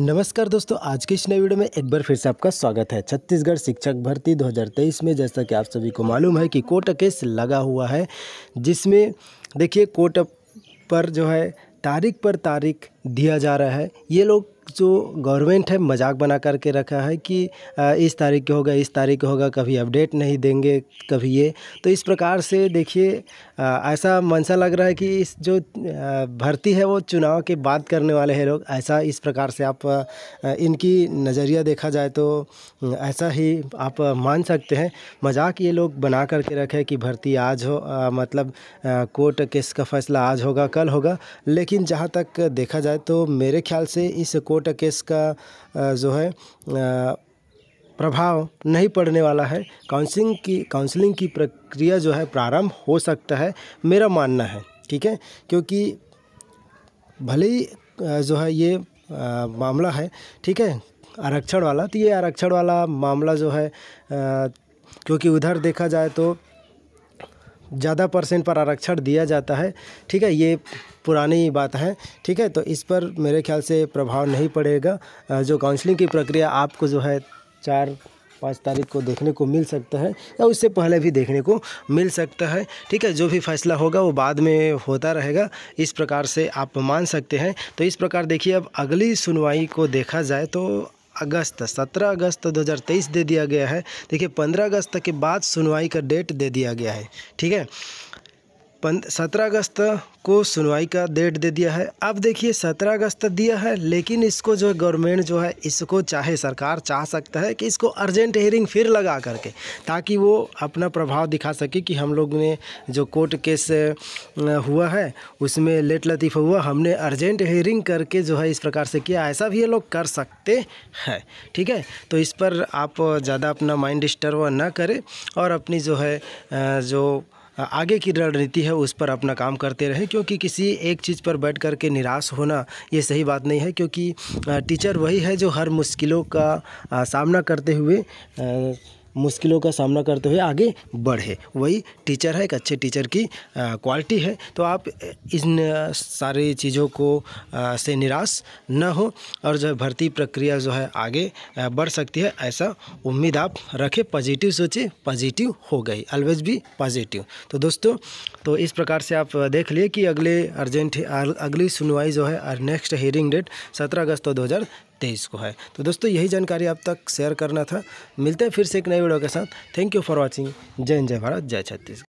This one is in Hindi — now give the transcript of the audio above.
नमस्कार दोस्तों आज के इस नए वीडियो में एक बार फिर से आपका स्वागत है छत्तीसगढ़ शिक्षक भर्ती 2023 में जैसा कि आप सभी को मालूम है कि कोर्ट केस लगा हुआ है जिसमें देखिए कोर्ट पर जो है तारीख पर तारीख दिया जा रहा है ये लोग जो गवर्नमेंट है मज़ाक बना करके रखा है कि इस तारीख को होगा इस तारीख को होगा कभी अपडेट नहीं देंगे कभी ये तो इस प्रकार से देखिए ऐसा मनसा लग रहा है कि इस जो भर्ती है वो चुनाव के बाद करने वाले हैं लोग ऐसा इस प्रकार से आप इनकी नज़रिया देखा जाए तो ऐसा ही आप मान सकते हैं मजाक ये लोग बना करके रखे कि भर्ती आज हो मतलब कोर्ट केस का फैसला आज होगा कल होगा लेकिन जहाँ तक देखा जाए तो मेरे ख्याल से इस कोर्ट कोर्ट केस का जो है प्रभाव नहीं पड़ने वाला है काउंसलिंग की काउंसलिंग की प्रक्रिया जो है प्रारंभ हो सकता है मेरा मानना है ठीक है क्योंकि भले ही जो है ये मामला है ठीक है आरक्षण वाला तो ये आरक्षण वाला मामला जो है क्योंकि उधर देखा जाए तो ज़्यादा परसेंट पर आरक्षण दिया जाता है ठीक है ये पुरानी बात है ठीक है तो इस पर मेरे ख्याल से प्रभाव नहीं पड़ेगा जो काउंसलिंग की प्रक्रिया आपको जो है चार पाँच तारीख को देखने को मिल सकता है या उससे पहले भी देखने को मिल सकता है ठीक है जो भी फैसला होगा वो बाद में होता रहेगा इस प्रकार से आप मान सकते हैं तो इस प्रकार देखिए अब अगली सुनवाई को देखा जाए तो अगस्त 17 अगस्त 2023 दे दिया गया है देखिए 15 अगस्त के बाद सुनवाई का डेट दे दिया गया है ठीक है सत्रह अगस्त को सुनवाई का डेट दे दिया है अब देखिए सत्रह अगस्त दिया है लेकिन इसको जो है गवर्नमेंट जो है इसको चाहे सरकार चाह सकता है कि इसको अर्जेंट हेयरिंग फिर लगा करके ताकि वो अपना प्रभाव दिखा सके कि हम लोग ने जो कोर्ट केस हुआ है उसमें लेट लतीफ़ हुआ हमने अर्जेंट हेयरिंग करके जो है इस प्रकार से किया ऐसा भी ये लोग कर सकते हैं ठीक है तो इस पर आप ज़्यादा अपना माइंड डिस्टर्ब ना करें और अपनी जो है जो आगे की रणनीति है उस पर अपना काम करते रहें क्योंकि किसी एक चीज़ पर बैठ कर के निराश होना ये सही बात नहीं है क्योंकि टीचर वही है जो हर मुश्किलों का सामना करते हुए मुश्किलों का सामना करते हुए आगे बढ़े वही टीचर है एक अच्छे टीचर की क्वालिटी है तो आप इन सारी चीज़ों को से निराश न हो और जो भर्ती प्रक्रिया जो है आगे बढ़ सकती है ऐसा उम्मीद आप रखें पॉजिटिव सोचें पॉजिटिव हो गई ऑलवेज भी पॉजिटिव तो दोस्तों तो इस प्रकार से आप देख लिए कि अगले अर्जेंट अगली सुनवाई जो है नेक्स्ट हियरिंग डेट सत्रह अगस्त दो हज़ार तेईस को है तो दोस्तों यही जानकारी आप तक शेयर करना था मिलते हैं फिर से एक नए वीडियो के साथ थैंक यू फॉर वॉचिंग जय जय भारत जय छत्तीसगढ़